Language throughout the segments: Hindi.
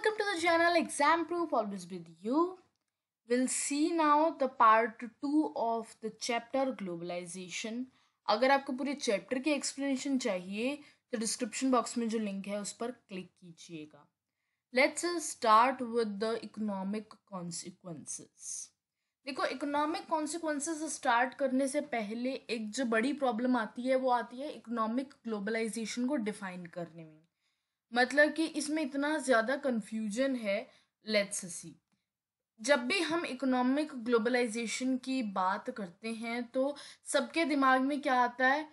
welcome to the channel exam proof always with you we'll see now the part 2 of the chapter globalization अगर आपको पूरे चैप्टर की एक्सप्लेनेशन चाहिए तो डिस्क्रिप्शन बॉक्स में जो लिंक है उस पर क्लिक कीजिएगा let's start with the economic consequences देखो इकोनॉमिक कॉन्सिक्वेंसेस स्टार्ट करने से पहले एक जो बड़ी प्रॉब्लम आती है वो आती है इकोनॉमिक ग्लोबलाइजेशन को डिफाइन करने में मतलब कि इसमें इतना ज़्यादा कन्फ्यूजन है लेट्स सी जब भी हम इकोनॉमिक ग्लोबलाइजेशन की बात करते हैं तो सबके दिमाग में क्या आता है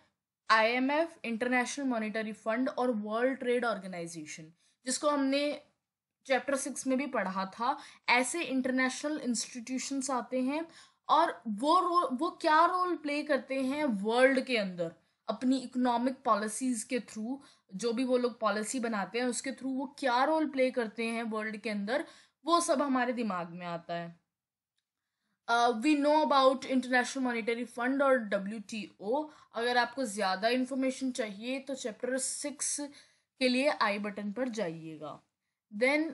आईएमएफ इंटरनेशनल मॉनेटरी फंड और वर्ल्ड ट्रेड ऑर्गेनाइजेशन जिसको हमने चैप्टर सिक्स में भी पढ़ा था ऐसे इंटरनेशनल इंस्टीट्यूशंस आते हैं और वो रोल वो क्या रोल प्ले करते हैं वर्ल्ड के अंदर अपनी इकोनॉमिक पॉलिसीज़ के थ्रू जो भी वो लोग पॉलिसी बनाते हैं उसके थ्रू वो क्या रोल प्ले करते हैं वर्ल्ड के अंदर वो सब हमारे दिमाग में आता है we know about international monetary fund और डब्ल्यू टी ओ अगर आपको ज़्यादा इंफॉर्मेशन चाहिए तो चैप्टर सिक्स के लिए आई बटन पर जाइएगा देन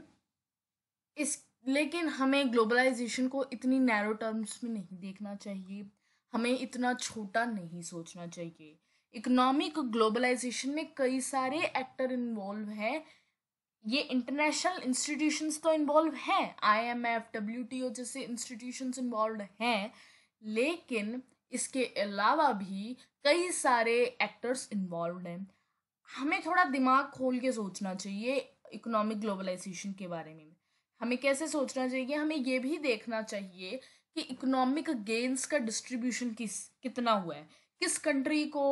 इस लेकिन हमें ग्लोबलाइजेशन को इतनी नैरो टर्म्स में नहीं देखना चाहिए हमें इतना छोटा नहीं सोचना चाहिए इकोनॉमिक ग्लोबलाइजेशन में कई सारे एक्टर इन्वॉल्व हैं ये इंटरनेशनल इंस्टीट्यूशंस तो इन्वॉल्व हैं आईएमएफ डब्ल्यूटीओ जैसे इंस्टीट्यूशंस इन्वॉल्व हैं लेकिन इसके अलावा भी कई सारे एक्टर्स इन्वॉल्व हैं हमें थोड़ा दिमाग खोल के सोचना चाहिए इकोनॉमिक ग्लोबलाइजेशन के बारे में हमें कैसे सोचना चाहिए हमें ये भी देखना चाहिए कि इकोनॉमिक गेंस का डिस्ट्रीब्यूशन किस कितना हुआ है किस कंट्री को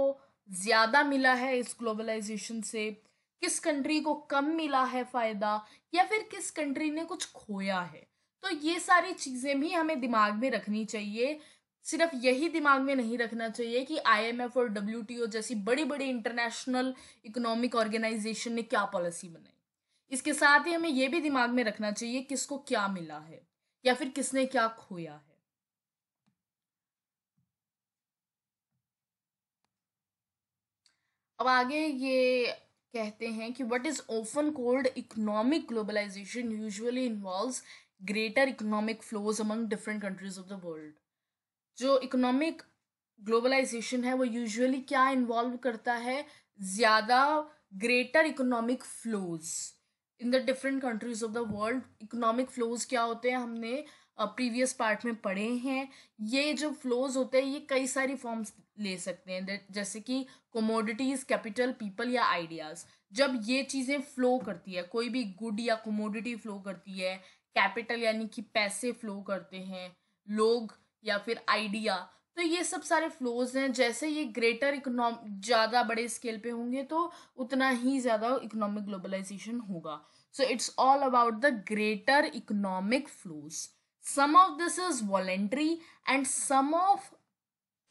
ज़्यादा मिला है इस ग्लोबलाइजेशन से किस कंट्री को कम मिला है फ़ायदा या फिर किस कंट्री ने कुछ खोया है तो ये सारी चीज़ें भी हमें दिमाग में रखनी चाहिए सिर्फ यही दिमाग में नहीं रखना चाहिए कि आईएमएफ और डब्ल्यूटीओ जैसी बड़ी बड़ी इंटरनेशनल इकोनॉमिक ऑर्गेनाइजेशन ने क्या पॉलिसी बनाई इसके साथ ही हमें यह भी दिमाग में रखना चाहिए किसको क्या मिला है या फिर किसने क्या खोया है अब आगे ये कहते हैं कि what is often called economic globalisation usually involves greater economic flows among different countries of the world जो इकोनॉमिक ग्लोबलाइजेशन है वो यूजुअली क्या इन्वॉल्व करता है ज़्यादा greater economic flows in the different countries of the world economic flows क्या होते हैं हमने प्रीवियस पार्ट में पढ़े हैं ये जो फ्लोज होते हैं ये कई सारी फॉर्म्स ले सकते हैं जैसे कि कमोडिटीज़ कैपिटल पीपल या आइडियाज़ जब ये चीज़ें फ्लो करती है कोई भी गुड या कमोडिटी फ्लो करती है कैपिटल यानी कि पैसे फ्लो करते हैं लोग या फिर आइडिया तो ये सब सारे फ्लोज हैं जैसे ये ग्रेटर इकोनॉम ज़्यादा बड़े स्केल पे होंगे तो उतना ही ज़्यादा इकोनॉमिक ग्लोबलाइजेशन होगा so it's all about the greater economic flows Some of this is voluntary and some of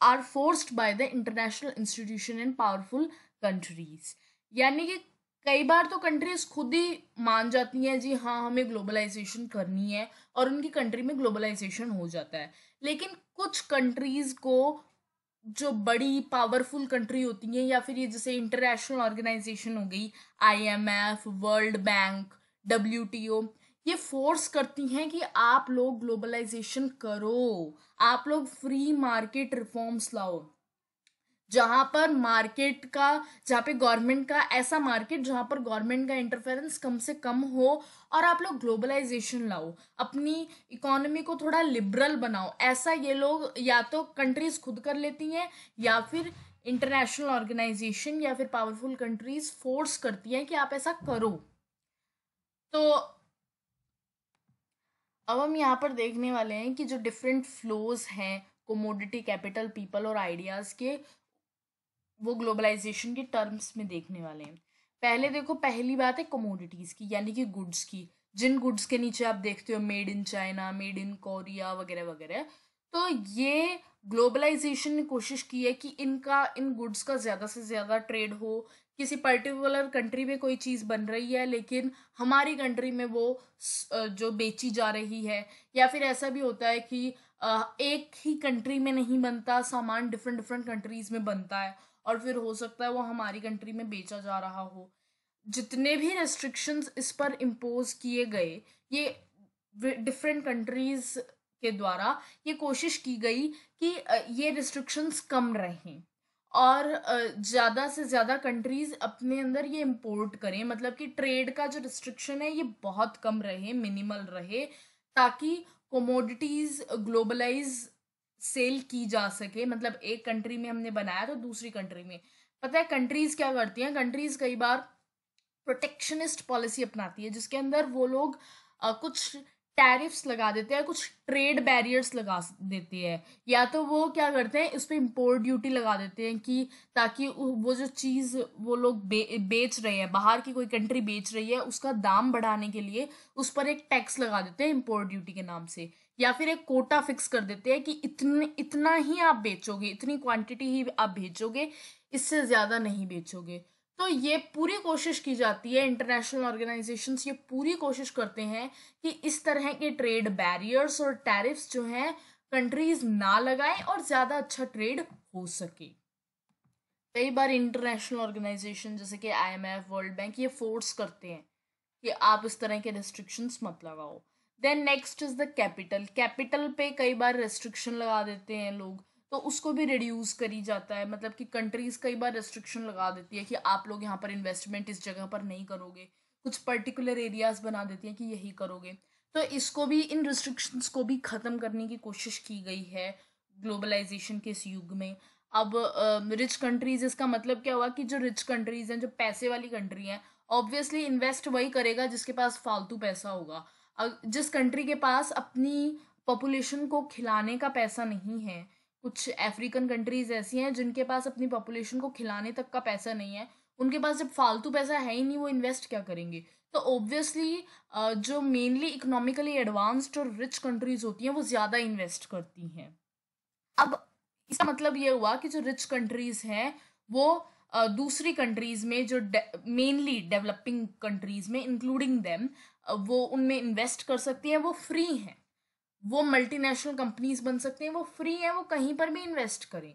are forced by the international institution in powerful countries. यानी कि कई बार तो कंट्रीज खुद ही मान जाती हैं जी हाँ हमें ग्लोबलाइजेशन करनी है और उनकी कंट्री में ग्लोबलाइजेशन हो जाता है लेकिन कुछ कंट्रीज को जो बड़ी पावरफुल कंट्री होती हैं या फिर ये जैसे इंटरनेशनल ऑर्गेनाइजेशन हो गई आईएमएफ वर्ल्ड बैंक डब्ल्यूटीओ ये फोर्स करती हैं कि आप लोग ग्लोबलाइजेशन करो आप लोग फ्री मार्केट रिफॉर्म्स लाओ जहां पर मार्केट का जहां पे गवर्नमेंट का ऐसा मार्केट जहां पर गवर्नमेंट का इंटरफेरेंस कम से कम हो और आप लोग ग्लोबलाइजेशन लाओ अपनी इकोनॉमी को थोड़ा लिबरल बनाओ ऐसा ये लोग या तो कंट्रीज खुद कर लेती हैं या फिर इंटरनेशनल ऑर्गेनाइजेशन या फिर पावरफुल कंट्रीज फोर्स करती हैं कि आप ऐसा करो तो अब हम यहाँ पर देखने वाले हैं कि जो डिफरेंट फ्लोज हैं कोमोडिटी कैपिटल पीपल और आइडियाज़ के वो ग्लोबलाइजेशन के टर्म्स में देखने वाले हैं पहले देखो पहली बात है कमोडिटीज़ की यानी कि गुड्स की जिन गुड्स के नीचे आप देखते हो made in China made in Korea वगैरह वगैरह तो ये ग्लोबलाइजेशन ने कोशिश की है कि इनका इन गुड्स का ज़्यादा से ज़्यादा ट्रेड हो किसी पर्टिकुलर कंट्री में कोई चीज़ बन रही है लेकिन हमारी कंट्री में वो जो बेची जा रही है या फिर ऐसा भी होता है कि एक ही कंट्री में नहीं बनता सामान डिफरेंट डिफरेंट कंट्रीज़ में बनता है और फिर हो सकता है वो हमारी कंट्री में बेचा जा रहा हो जितने भी रेस्ट्रिक्शंस इस पर इम्पोज किए गए ये डिफरेंट कंट्रीज़ के द्वारा ये कोशिश की गई कि ये रिस्ट्रिक्शंस कम रहें और ज़्यादा से ज़्यादा कंट्रीज़ अपने अंदर ये इम्पोर्ट करें मतलब कि ट्रेड का जो रिस्ट्रिक्शन है ये बहुत कम रहे मिनिमल रहे ताकि कमोडिटीज़ ग्लोबलाइज सेल की जा सके मतलब एक कंट्री में हमने बनाया तो दूसरी कंट्री में पता है कंट्रीज़ क्या करती हैं कंट्रीज़ कई बार प्रोटेक्शनिस्ट पॉलिसी अपनाती है जिसके अंदर वो लोग कुछ टैरिफ्स लगा देते हैं कुछ ट्रेड बैरियर्स लगा देते हैं या तो वो क्या करते हैं इस पर इम्पोर्ट ड्यूटी लगा देते हैं कि ताकि वो जो चीज़ वो लोग बे, बेच रहे हैं बाहर की कोई कंट्री बेच रही है उसका दाम बढ़ाने के लिए उस पर एक टैक्स लगा देते हैं इम्पोर्ट ड्यूटी के नाम से या फिर एक कोटा फिक्स कर देते हैं कि इतने इतना ही आप बेचोगे इतनी क्वांटिटी ही आप बेचोगे इससे ज़्यादा नहीं बेचोगे तो ये पूरी कोशिश की जाती है इंटरनेशनल ऑर्गेनाइजेशन ये पूरी कोशिश करते हैं कि इस तरह के ट्रेड बैरियर्स और टैरिफ्स जो हैं कंट्रीज ना लगाएं और ज़्यादा अच्छा ट्रेड हो सके कई बार इंटरनेशनल ऑर्गेनाइजेशन जैसे कि आईएमएफ वर्ल्ड बैंक ये फोर्स करते हैं कि आप इस तरह के रिस्ट्रिक्शंस मत लगाओ then next is the capital capital पे कई बार रिस्ट्रिक्शन लगा देते हैं लोग तो उसको भी रिड्यूस करी जाता है मतलब कि कंट्रीज कई बार रेस्ट्रिक्शन लगा देती है कि आप लोग यहाँ पर इन्वेस्टमेंट इस जगह पर नहीं करोगे कुछ पर्टिकुलर एरियाज बना देती हैं कि यही करोगे तो इसको भी इन रिस्ट्रिक्शंस को भी ख़त्म करने की कोशिश की गई है ग्लोबलाइजेशन के इस युग में अब रिच uh, कंट्रीज इसका मतलब क्या हुआ कि जो रिच कंट्रीज हैं जो पैसे वाली कंट्री हैं ऑब्वियसली इन्वेस्ट वही करेगा जिसके पास फालतू पैसा होगा जिस कंट्री के पास अपनी पॉपुलेशन को खिलाने का पैसा नहीं है कुछ अफ्रीकन कंट्रीज ऐसी हैं जिनके पास अपनी पॉपुलेशन को खिलाने तक का पैसा नहीं है उनके पास जब फालतू पैसा है ही नहीं वो इन्वेस्ट क्या करेंगे तो ऑब्वियसली जो मेनली इकोनॉमिकली एडवांस्ड और रिच कंट्रीज होती हैं वो ज़्यादा इन्वेस्ट करती हैं अब इसका मतलब ये हुआ कि जो रिच कंट्रीज हैं वो दूसरी कंट्रीज में जो मेनली डेवलपिंग कंट्रीज में इंक्लूडिंग देम वो उनमें इन्वेस्ट कर सकती हैं वो फ्री हैं वो मल्टीनेशनल कंपनीज बन सकते हैं वो फ्री हैं वो कहीं पर भी इन्वेस्ट करें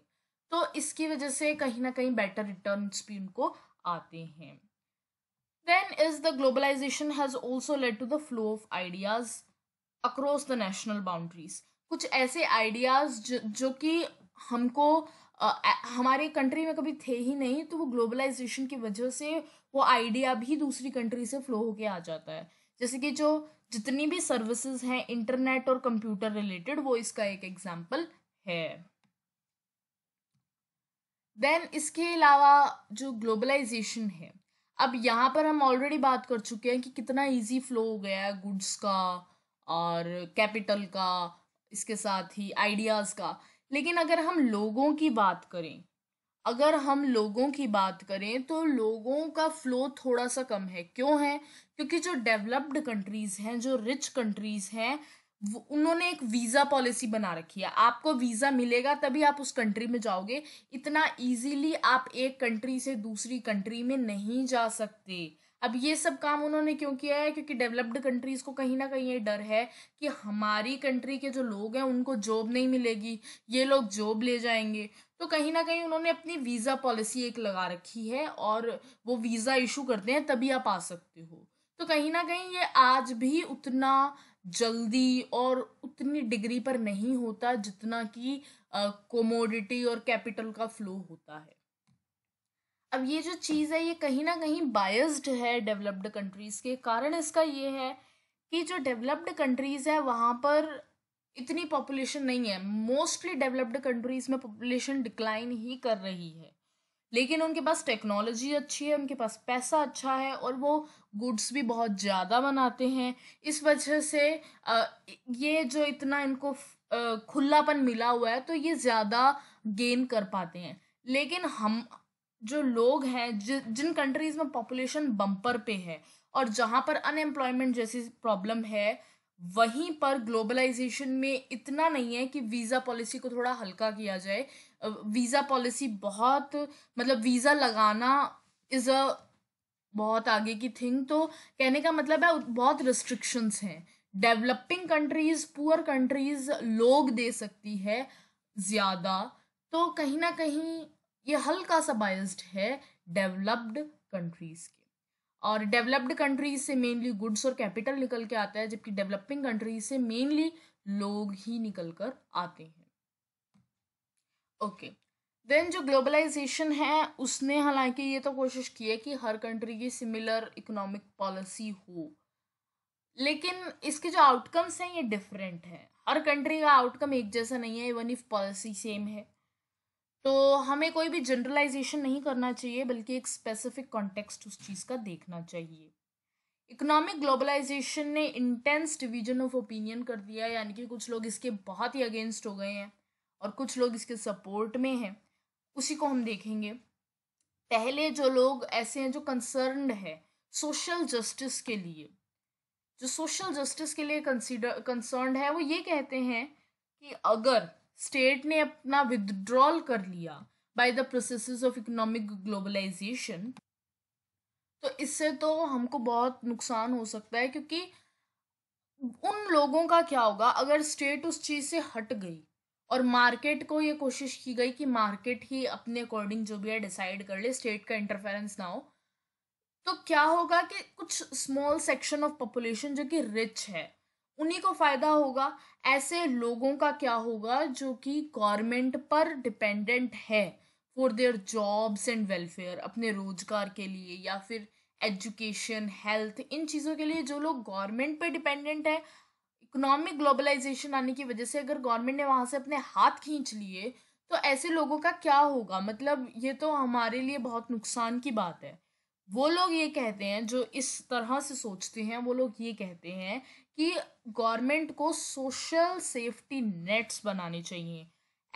तो इसकी वजह से कहीं ना कहीं बेटर रिटर्न भी उनको आते हैं then is the globalisation has also led to the flow of ideas across the national boundaries कुछ ऐसे आइडियाज जो, जो कि हमको आ, हमारे कंट्री में कभी थे ही नहीं तो वो ग्लोबलाइजेशन की वजह से वो आइडिया भी दूसरी कंट्री से फ्लो होके आ जाता है जैसे कि जो जितनी भी सर्विसेज हैं इंटरनेट और कंप्यूटर रिलेटेड वो इसका एक एग्जाम्पल है देन इसके अलावा जो ग्लोबलाइजेशन है अब यहाँ पर हम ऑलरेडी बात कर चुके हैं कि कितना इजी फ्लो हो गया है गुड्स का और कैपिटल का इसके साथ ही आइडियाज़ का लेकिन अगर हम लोगों की बात करें अगर हम लोगों की बात करें तो लोगों का फ्लो थोड़ा सा कम है क्यों है क्योंकि जो डेवलप्ड कंट्रीज़ हैं जो रिच कंट्रीज़ हैं उन्होंने एक वीज़ा पॉलिसी बना रखी है आपको वीज़ा मिलेगा तभी आप उस कंट्री में जाओगे इतना इजीली आप एक कंट्री से दूसरी कंट्री में नहीं जा सकते अब ये सब काम उन्होंने क्यों किया है क्योंकि डेवलप्ड कंट्रीज़ को कहीं ना कहीं ये डर है कि हमारी कंट्री के जो लोग हैं उनको जॉब नहीं मिलेगी ये लोग जॉब ले जाएंगे तो कहीं ना कहीं उन्होंने अपनी वीज़ा पॉलिसी एक लगा रखी है और वो वीज़ा इशू करते हैं तभी आप आ सकते हो तो कहीं ना कहीं ये आज भी उतना जल्दी और उतनी डिग्री पर नहीं होता जितना कि कोमोडिटी और कैपिटल का फ्लो होता है अब ये जो चीज़ है ये कहीं ना कहीं बायस्ड है डेवलप्ड कंट्रीज़ के कारण इसका ये है कि जो डेवलप्ड कंट्रीज़ है वहाँ पर इतनी पॉपुलेशन नहीं है मोस्टली डेवलप्ड कंट्रीज में पॉपुलेशन डिक्लाइन ही कर रही है लेकिन उनके पास टेक्नोलॉजी अच्छी है उनके पास पैसा अच्छा है और वो गुड्स भी बहुत ज़्यादा बनाते हैं इस वजह से ये जो इतना इनको खुलापन मिला हुआ है तो ये ज़्यादा गेन कर पाते हैं लेकिन हम जो लोग हैं जिन कंट्रीज़ में पॉपुलेशन बम्पर पे है और जहाँ पर अनएम्प्लॉयमेंट जैसी प्रॉब्लम है वहीं पर ग्लोबलाइजेशन में इतना नहीं है कि वीज़ा पॉलिसी को थोड़ा हल्का किया जाए वीज़ा पॉलिसी बहुत मतलब वीज़ा लगाना इज़ अ बहुत आगे की थिंग तो कहने का मतलब है बहुत रिस्ट्रिक्शंस हैं डेवलपिंग कंट्रीज पुअर कंट्रीज लोग दे सकती है ज़्यादा तो कहीं ना कहीं ये हल्का सा बायस्ड है डेवलप्ड कंट्रीज और डेवलप्ड कंट्रीज से मेनली गुड्स और कैपिटल निकल के आता है जबकि डेवलपिंग कंट्रीज से मेनली लोग ही निकल कर आते हैं ओके okay. देन जो ग्लोबलाइजेशन है उसने हालांकि ये तो कोशिश की है कि हर कंट्री की सिमिलर इकोनॉमिक पॉलिसी हो लेकिन इसके जो आउटकम्स हैं ये डिफरेंट हैं हर कंट्री का आउटकम एक जैसा नहीं है इवन इफ पॉलिसी सेम है तो हमें कोई भी जनरलाइजेशन नहीं करना चाहिए बल्कि एक स्पेसिफिक कॉन्टेक्स्ट उस चीज़ का देखना चाहिए इकोनॉमिक ग्लोबलाइजेशन ने इंटेंस डिवीजन ऑफ ओपिनियन कर दिया यानी कि कुछ लोग इसके बहुत ही अगेंस्ट हो गए हैं और कुछ लोग इसके सपोर्ट में हैं उसी को हम देखेंगे पहले जो लोग ऐसे हैं जो कंसर्न है सोशल जस्टिस के लिए जो सोशल जस्टिस के लिए कंसीडर कंसर्न है वो ये कहते हैं कि अगर स्टेट ने अपना विदड्रॉल कर लिया by the process of economic globalisation तो इससे तो हमको बहुत नुकसान हो सकता है क्योंकि उन लोगों का क्या होगा अगर स्टेट उस चीज़ से हट गई और मार्केट को ये कोशिश की गई कि मार्केट ही अपने अकॉर्डिंग जो भी है डिसाइड कर ले स्टेट का इंटरफेरेंस ना हो तो क्या होगा कि कुछ स्मॉल सेक्शन ऑफ पॉपुलेशन जो कि रिच है उन्हीं को फायदा होगा ऐसे लोगों का क्या होगा जो कि गवर्नमेंट पर डिपेंडेंट है for their jobs and welfare अपने रोजगार के लिए या फिर एजुकेशन हेल्थ इन चीज़ों के लिए जो लोग गवर्नमेंट पर डिपेंडेंट है इकोनॉमिक ग्लोबलाइजेशन आने की वजह से अगर गवर्नमेंट ने वहाँ से अपने हाथ खींच लिए तो ऐसे लोगों का क्या होगा मतलब ये तो हमारे लिए बहुत नुकसान की बात है वो लोग ये कहते हैं जो इस तरह से सोचते हैं वो लोग ये कहते हैं कि गवर्नमेंट को सोशल सेफ्टी नेट्स बनाने चाहिए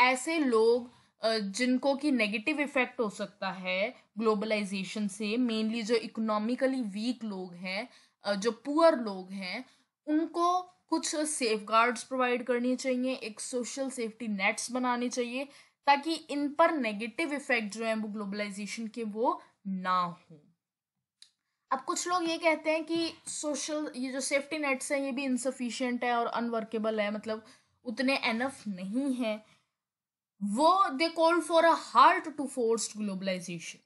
ऐसे लोग जिनको कि नेगेटिव इफेक्ट हो सकता है ग्लोबलाइजेशन से मेनली जो इकोनॉमिकली वीक लोग हैं जो पुअर लोग हैं उनको कुछ सेफ गार्ड्स प्रोवाइड करनी चाहिए एक सोशल सेफ्टी नेट्स बनाने चाहिए ताकि इन पर नेगेटिव इफेक्ट जो है वो ग्लोबलाइजेशन के वो ना हों अब कुछ लोग ये कहते हैं कि सोशल ये जो सेफ्टी नेट्स हैं ये भी इनसफिशियंट है और अनवर्केबल है मतलब उतने एनफ नहीं है वो they call for a heart to forced globalisation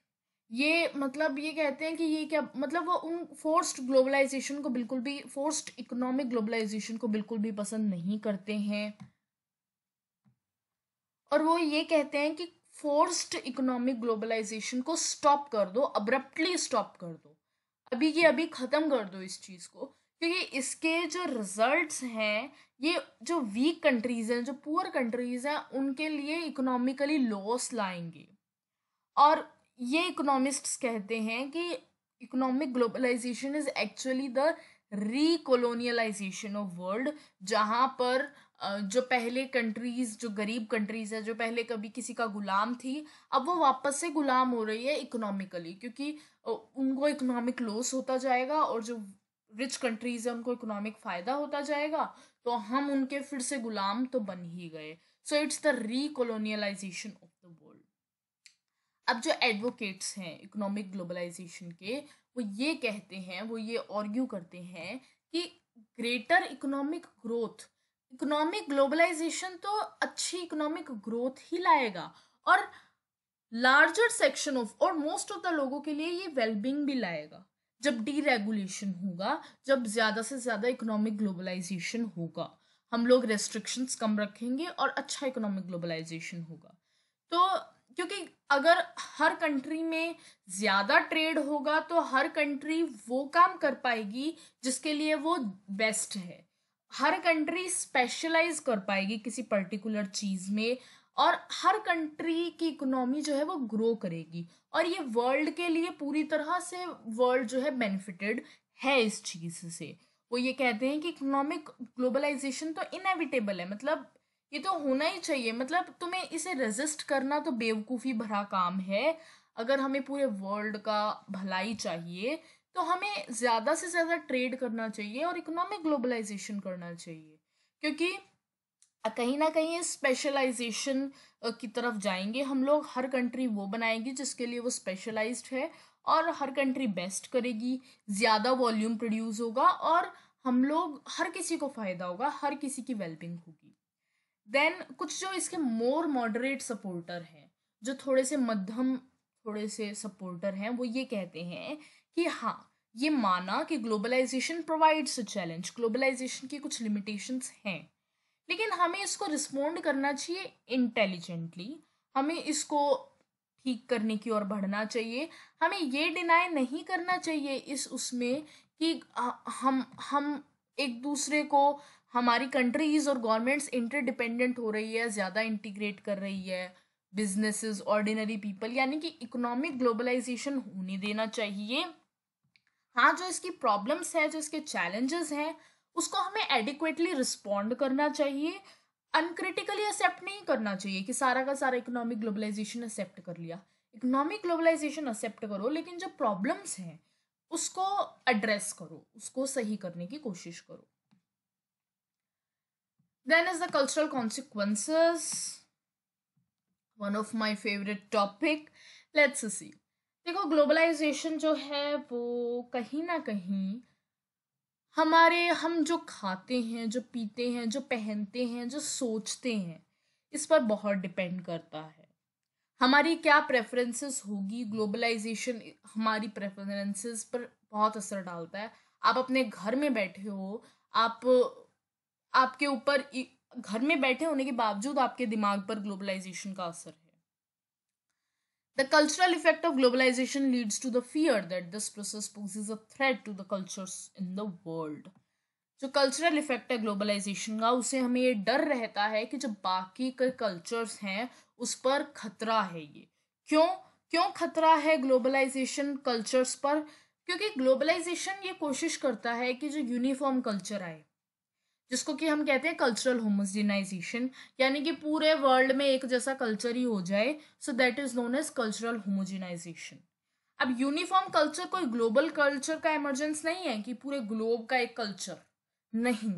ये मतलब ये कहते हैं कि ये क्या मतलब वो उन फोर्स्ड ग्लोबलाइजेशन को बिल्कुल भी फोर्स्ड इकोनॉमिक ग्लोबलाइजेशन को बिल्कुल भी पसंद नहीं करते हैं और वो ये कहते हैं कि फोर्स्ड इकोनॉमिक ग्लोबलाइजेशन को स्टॉप कर दो अब्रप्टली स्टॉप कर दो अभी की अभी ख़त्म कर दो इस चीज़ को क्योंकि इसके जो रिजल्ट्स हैं ये जो वीक कंट्रीज़ हैं जो पुअर कंट्रीज़ हैं उनके लिए इकोनॉमिकली लॉस लाएंगे और ये इकोनॉमिस्ट्स कहते हैं कि economic globalisation is actually the recolonialisation of world जहाँ पर जो पहले कंट्रीज जो गरीब कंट्रीज है जो पहले कभी किसी का गुलाम थी अब वो वापस से गुलाम हो रही है इकोनॉमिकली क्योंकि उनको इकोनॉमिक लॉस होता जाएगा और जो रिच कंट्रीज है उनको इकोनॉमिक फायदा होता जाएगा तो हम उनके फिर से गुलाम तो बन ही गए so it's the recolonialisation of the world अब जो एडवोकेट्स हैं इकोनॉमिक ग्लोबलाइजेशन के वो ये कहते हैं वो ये ऑर्ग्यू करते हैं कि greater economic growth economic globalisation तो अच्छी इकोनॉमिक ग्रोथ ही लाएगा और लार्जर सेक्शन ऑफ और मोस्ट ऑफ द लोगों के लिए ये वेलबींग भी लाएगा जब डीरेगुलेशन होगा जब ज़्यादा से ज़्यादा इकोनॉमिक ग्लोबलाइजेशन होगा हम लोग रेस्ट्रिक्शंस कम रखेंगे और अच्छा इकोनॉमिक ग्लोबलाइजेशन होगा तो क्योंकि अगर हर कंट्री में ज़्यादा ट्रेड होगा तो हर कंट्री वो काम कर पाएगी जिसके लिए वो बेस्ट है हर कंट्री स्पेशलाइज कर पाएगी किसी पर्टिकुलर चीज़ में और हर कंट्री की इकोनॉमी जो है वो ग्रो करेगी और ये वर्ल्ड के लिए पूरी तरह से वर्ल्ड जो है बेनिफिटेड है इस चीज़ से वो ये कहते हैं कि इकोनॉमिक ग्लोबलाइजेशन तो इनएविटेबल है मतलब ये तो होना ही चाहिए मतलब तुम्हें इसे रेजिस्ट करना तो बेवकूफ़ी भरा काम है अगर हमें पूरे वर्ल्ड का भलाई चाहिए तो हमें ज़्यादा से ज़्यादा ट्रेड करना चाहिए और इकोनॉमिक ग्लोबलाइजेशन करना चाहिए क्योंकि कहीं ना कहीं स्पेशलाइजेशन की तरफ जाएंगे हम लोग हर कंट्री वो बनाएगी जिसके लिए वो स्पेशलाइज्ड है और हर कंट्री बेस्ट करेगी ज़्यादा वॉल्यूम प्रोड्यूस होगा और हम लोग हर किसी को फ़ायदा होगा हर किसी की वेलबिंग होगी देन कुछ जो इसके मोर मॉडरेट सपोर्टर हैं जो थोड़े से मध्यम थोड़े से सपोर्टर हैं वो ये कहते हैं कि हाँ ये माना कि globalisation provides a challenge globalisation की कुछ लिमिटेशंस हैं लेकिन हमें इसको रिस्पोंड करना चाहिए इंटेलिजेंटली हमें इसको ठीक करने की ओर बढ़ना चाहिए हमें ये डिनाई नहीं करना चाहिए इस उसमें कि हम हम एक दूसरे को हमारी कंट्रीज और गवर्नमेंट्स इंटरडिपेंडेंट हो रही है ज़्यादा इंटीग्रेट कर रही है बिजनेसेस ऑर्डिनरी पीपल यानी कि इकोनॉमिक ग्लोबलाइजेशन होने देना चाहिए हाँ जो इसकी प्रॉब्लम्स है जो इसके चैलेंजेस हैं उसको हमें एडिक्वेटली रिस्पॉन्ड करना चाहिए अनक्रिटिकली एक्सेप्ट नहीं करना चाहिए कि सारा का सारा इकोनॉमिक ग्लोबलाइजेशन एक्सेप्ट कर लिया इकोनॉमिक ग्लोबलाइजेशन एक्सेप्ट करो लेकिन जो प्रॉब्लम्स हैं उसको एड्रेस करो उसको सही करने की कोशिश करो then is the cultural consequences one of my favourite topic let's see देखो ग्लोबलाइजेशन जो है वो कहीं ना कहीं हमारे हम जो खाते हैं जो पीते हैं जो पहनते हैं जो सोचते हैं इस पर बहुत डिपेंड करता है हमारी क्या प्रेफरेंसेस होगी ग्लोबलाइजेशन हमारी प्रेफरेंसेस पर बहुत असर डालता है आप अपने घर में बैठे हो आप आपके ऊपर घर में बैठे होने के बावजूद आपके दिमाग पर ग्लोबलाइजेशन का असर है The cultural effect of globalization leads to the fear that this process poses a threat to the cultures in the world. जो कल्चरल इफेक्ट है ग्लोबलाइजेशन का उसे हमें ये डर रहता है कि जो बाकी के कल्चर्स हैं उस पर खतरा है ये क्यों क्यों खतरा है ग्लोबलाइजेशन कल्चर्स पर क्योंकि ग्लोबलाइजेशन ये कोशिश करता है कि जो यूनिफॉर्म कल्चर आए जिसको कि हम कहते हैं कल्चरल होमोजिनाइजेशन यानी कि पूरे वर्ल्ड में एक जैसा कल्चर ही हो जाए so that is known as cultural homogenisation अब यूनिफॉर्म कल्चर कोई ग्लोबल कल्चर का इमरजेंस नहीं है कि पूरे ग्लोब का एक कल्चर नहीं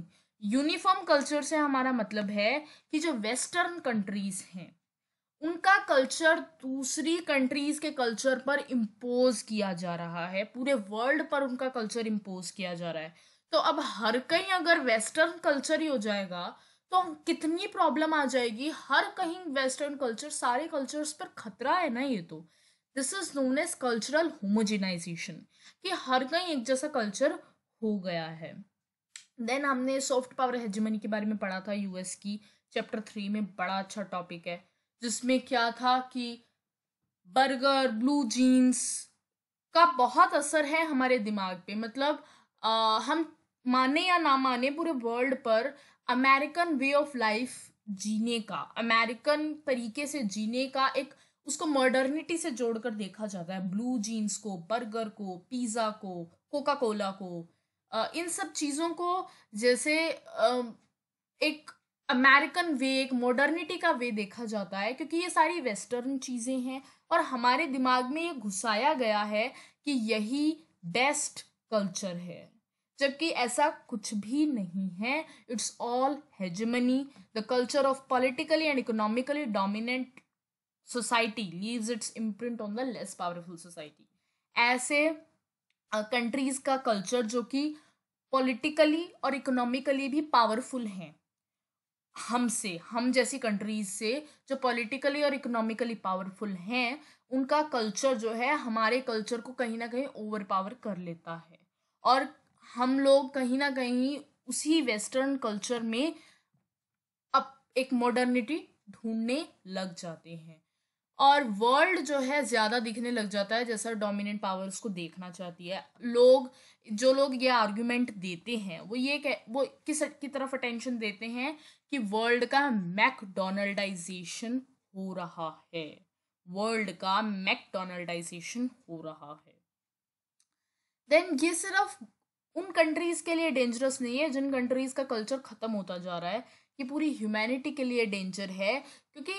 यूनिफॉर्म कल्चर से हमारा मतलब है कि जो वेस्टर्न कंट्रीज हैं उनका कल्चर दूसरी कंट्रीज के कल्चर पर इम्पोज किया जा रहा है पूरे वर्ल्ड पर उनका कल्चर इम्पोज किया जा रहा है तो अब हर कहीं अगर वेस्टर्न कल्चर ही हो जाएगा तो कितनी प्रॉब्लम आ जाएगी हर कहीं वेस्टर्न कल्चर सारे कल्चर्स पर खतरा है ना ये तो this is known as cultural homogenisation कि हर कहीं एक जैसा कल्चर हो गया है देन हमने सॉफ्ट पावर हेजमनी के बारे में पढ़ा था यूएस की चैप्टर थ्री में बड़ा अच्छा टॉपिक है जिसमें क्या था कि बर्गर ब्लू जीन्स का बहुत असर है हमारे दिमाग पे मतलब आ, हम माने या ना माने पूरे वर्ल्ड पर अमेरिकन वे ऑफ लाइफ जीने का अमेरिकन तरीके से जीने का एक उसको मॉडर्निटी से जोड़कर देखा जाता है ब्लू जीन्स को बर्गर को पिज़्ज़ा को कोका कोला को इन सब चीज़ों को जैसे एक अमेरिकन वे एक मॉडर्निटी का वे देखा जाता है क्योंकि ये सारी वेस्टर्न चीज़ें हैं और हमारे दिमाग में ये घुसाया गया है कि यही बेस्ट कल्चर है जबकि ऐसा कुछ भी नहीं है it's all hegemony the culture of politically and economically dominant society leaves its imprint on the less powerful society ऐसे कंट्रीज का कल्चर जो कि पॉलिटिकली और इकोनॉमिकली भी पावरफुल हैं हमसे हम जैसी कंट्रीज से जो पॉलिटिकली और इकोनॉमिकली पावरफुल हैं उनका कल्चर जो है हमारे कल्चर को कहीं ना कहीं ओवर पावर कर लेता है और हम लोग कहीं ना कहीं उसी वेस्टर्न कल्चर में अब एक मॉडर्निटी ढूंढने लग जाते हैं और वर्ल्ड जो है ज़्यादा दिखने लग जाता है जैसा डोमिनेंट पावर्स को देखना चाहती है लोग जो लोग ये आर्ग्यूमेंट देते हैं वो ये कह वो किस की तरफ अटेंशन देते हैं कि वर्ल्ड का मैकडोनल्डाइजेशन हो रहा है वर्ल्ड का मैकडोनल्डाइजेशन हो रहा है देन ये सिर्फ उन कंट्रीज के लिए डेंजरस नहीं है जिन कंट्रीज का कल्चर खत्म होता जा रहा है ये पूरी ह्यूमैनिटी के लिए डेंजर है क्योंकि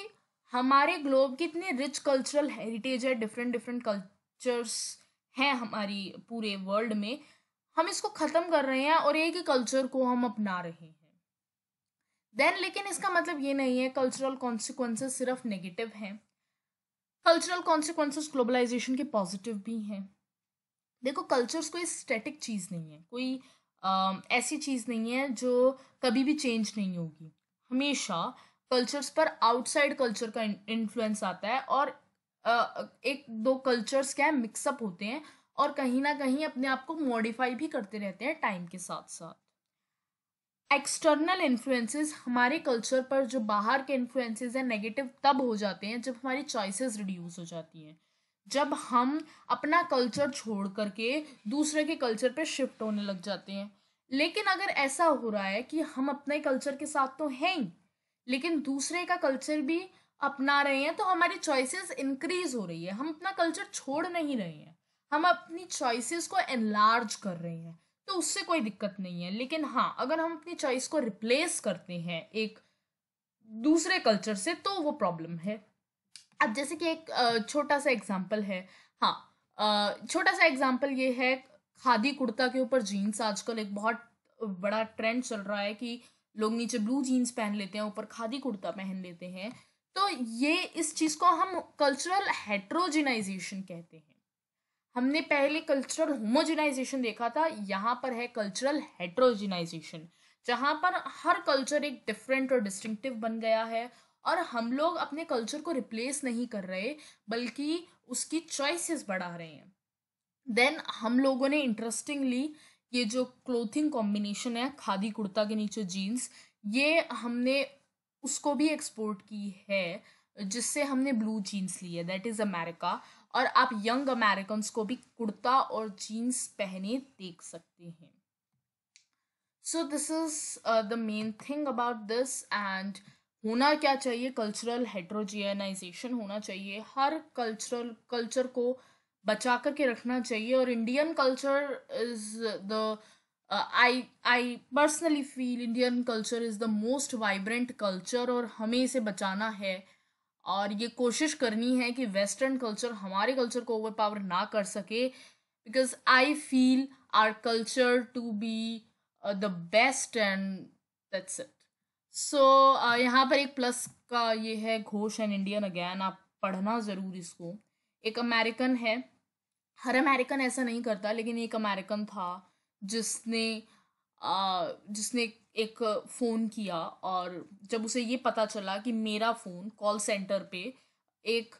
हमारे ग्लोब की इतनी रिच कल्चरल हेरिटेज है डिफरेंट डिफरेंट कल्चर्स हैं हमारी पूरे वर्ल्ड में हम इसको ख़त्म कर रहे हैं और एक ही कल्चर को हम अपना रहे हैं देन लेकिन इसका मतलब ये नहीं है कल्चरल कॉन्सिक्वेंसेस सिर्फ नेगेटिव हैं कल्चरल कॉन्सिक्वेंसेस ग्लोबलाइजेशन के पॉजिटिव भी हैं देखो कल्चर्स कोई स्टैटिक चीज़ नहीं है कोई आ, ऐसी चीज़ नहीं है जो कभी भी चेंज नहीं होगी हमेशा कल्चर्स पर आउटसाइड कल्चर का इन्फ्लुएंस आता है और आ, एक दो कल्चर्स क्या है मिक्सअप होते हैं और कहीं ना कहीं अपने आप को मॉडिफाई भी करते रहते हैं टाइम के साथ साथ एक्सटर्नल इन्फ्लुएंसेस हमारे कल्चर पर जो बाहर के इन्फ्लुएंसेस हैं नेगेटिव तब हो जाते हैं जब हमारी चॉइसेस रिड्यूस हो जाती हैं जब हम अपना कल्चर छोड़ करके दूसरे के कल्चर पे शिफ्ट होने लग जाते हैं लेकिन अगर ऐसा हो रहा है कि हम अपने कल्चर के साथ तो हैं ही लेकिन दूसरे का कल्चर भी अपना रहे हैं तो हमारी चॉइसेस इंक्रीज हो रही है हम अपना कल्चर छोड़ नहीं रहे हैं हम अपनी चॉइसेस को एनलार्ज कर रहे हैं तो उससे कोई दिक्कत नहीं है लेकिन हाँ अगर हम अपनी चॉइस को रिप्लेस करते हैं एक दूसरे कल्चर से तो वो प्रॉब्लम है अब जैसे कि एक छोटा सा एग्जाम्पल है हाँ छोटा सा एग्जाम्पल ये है खादी कुर्ता के ऊपर जीन्स आजकल एक बहुत बड़ा ट्रेंड चल रहा है कि लोग नीचे ब्लू जीन्स पहन लेते हैं ऊपर खादी कुर्ता पहन लेते हैं तो ये इस चीज़ को हम कल्चरल हेट्रोजिनाइजेशन कहते हैं हमने पहले कल्चरल होमोजिनाइजेशन देखा था यहाँ पर है कल्चरल हेट्रोजिनाइजेशन जहाँ पर हर कल्चर एक डिफरेंट और डिस्टिंक्टिव बन गया है और हम लोग अपने कल्चर को रिप्लेस नहीं कर रहे बल्कि उसकी चॉइसेस बढ़ा रहे हैं देन हम लोगों ने इंटरेस्टिंगली ये जो क्लोथिंग कॉम्बिनेशन है खादी कुर्ता के नीचे जीन्स ये हमने उसको भी एक्सपोर्ट की है जिससे हमने ब्लू जीन्स ली है दैट इज़ अमेरिका और आप यंग अमेरिकन को भी कुर्ता और जीन्स पहने देख सकते हैं so this is the main thing about this and होना क्या चाहिए कल्चरल हेट्रोजियनाइजेशन होना चाहिए हर कल्चरल कल्चर को बचा करके रखना चाहिए और Indian culture is the I I personally feel Indian culture is the most vibrant culture और हमें इसे बचाना है और ये कोशिश करनी है कि वेस्टर्न कल्चर हमारे कल्चर को ओवर पावर ना कर सके because I feel our culture to be the best and that's it so so, uh, यहाँ पर एक प्लस का ये है घोष एन इंडियन अगैन आप पढ़ना ज़रूर इसको एक अमेरिकन है हर अमेरिकन ऐसा नहीं करता लेकिन एक अमेरिकन था जिसने जिसने एक फ़ोन किया और जब उसे ये पता चला कि मेरा फ़ोन कॉल सेंटर पे एक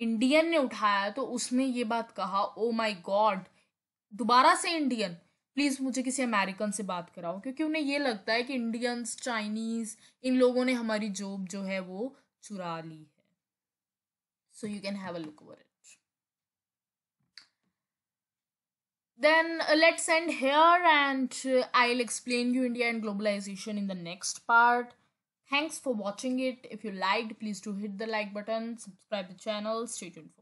इंडियन ने उठाया तो उसने ये बात कहा ओ माई गॉड दोबारा से इंडियन प्लीज मुझे किसी अमेरिकन से बात कराओ क्योंकि उन्हें ये लगता है कि इंडियंस चाइनीज इन लोगों ने हमारी जॉब जो है वो चुरा ली है so you can have a look over it then let's end here and I explain you India and globalisation in the next part thanks for watching it if you like please to hit the like button subscribe the channel state for